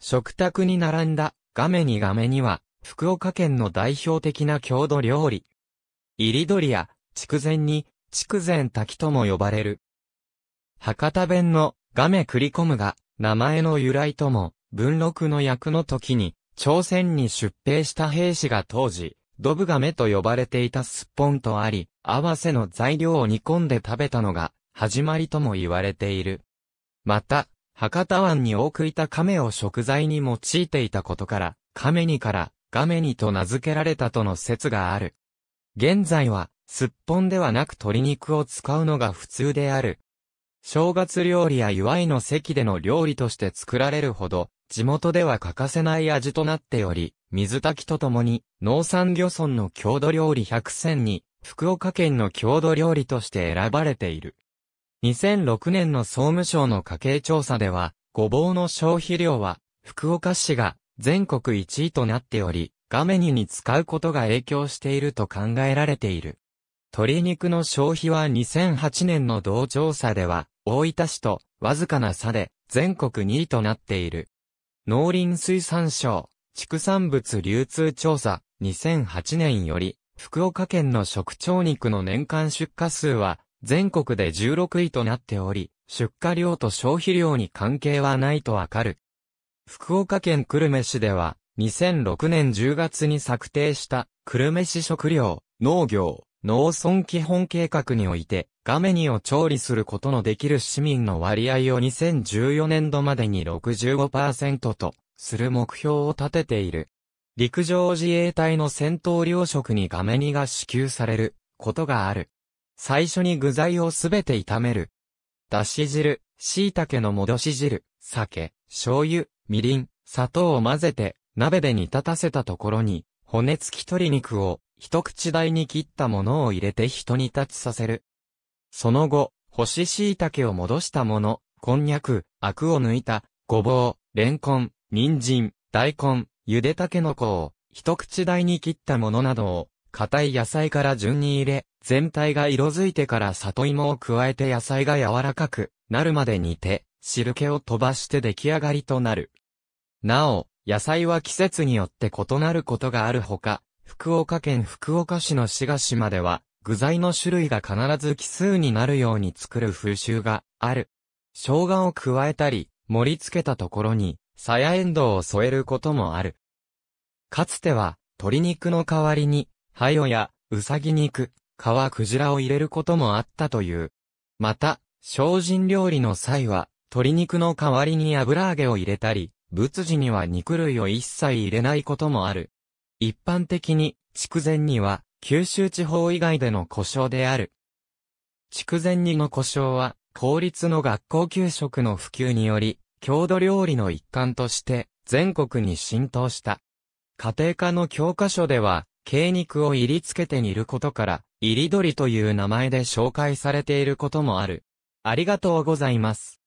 食卓に並んだ、ガメにガメには、福岡県の代表的な郷土料理。イリドリや、筑前に、筑前滝とも呼ばれる。博多弁の、ガメ繰り込むが、名前の由来とも、文禄の役の時に、朝鮮に出兵した兵士が当時、ドブガメと呼ばれていたすっぽんとあり、合わせの材料を煮込んで食べたのが、始まりとも言われている。また、博多湾に多くいた亀を食材に用いていたことから、亀にから、亀にと名付けられたとの説がある。現在は、すっぽんではなく鶏肉を使うのが普通である。正月料理や祝いの席での料理として作られるほど、地元では欠かせない味となっており、水炊きとともに、農産漁村の郷土料理100選に、福岡県の郷土料理として選ばれている。2006年の総務省の家計調査では、ごぼうの消費量は、福岡市が全国1位となっており、画メニに使うことが影響していると考えられている。鶏肉の消費は2008年の同調査では、大分市とわずかな差で全国2位となっている。農林水産省、畜産物流通調査2008年より、福岡県の食鳥肉の年間出荷数は全国で16位となっており、出荷量と消費量に関係はないとわかる。福岡県久留米市では、2006年10月に策定した久留米市食料、農業、農村基本計画において、ガメニを調理することのできる市民の割合を2014年度までに65%とする目標を立てている。陸上自衛隊の戦闘糧食にガメニが支給されることがある。最初に具材をすべて炒める。だし汁、椎茸の戻し汁、酒、醤油、みりん、砂糖を混ぜて、鍋で煮立たせたところに、骨付き鶏肉を、一口大に切ったものを入れて一煮立ちさせる。その後、干し椎茸を戻したもの、こんにゃく、アクを抜いた、ごぼう、レンコン、人参、大根、ゆでたけのこを、一口大に切ったものなどを、硬い野菜から順に入れ、全体が色づいてから里芋を加えて野菜が柔らかくなるまで煮て、汁気を飛ばして出来上がりとなる。なお、野菜は季節によって異なることがあるほか、福岡県福岡市の志賀島では、具材の種類が必ず奇数になるように作る風習がある。生姜を加えたり、盛り付けたところに、鞘エンドウを添えることもある。かつては、鶏肉の代わりに、ハヨや、ウサギ肉、皮クジラを入れることもあったという。また、精進料理の際は、鶏肉の代わりに油揚げを入れたり、仏寺には肉類を一切入れないこともある。一般的に、筑前煮は、九州地方以外での故障である。筑前煮の故障は、公立の学校給食の普及により、郷土料理の一環として、全国に浸透した。家庭科の教科書では、鶏肉を入りつけて煮ることから、入り鳥という名前で紹介されていることもある。ありがとうございます。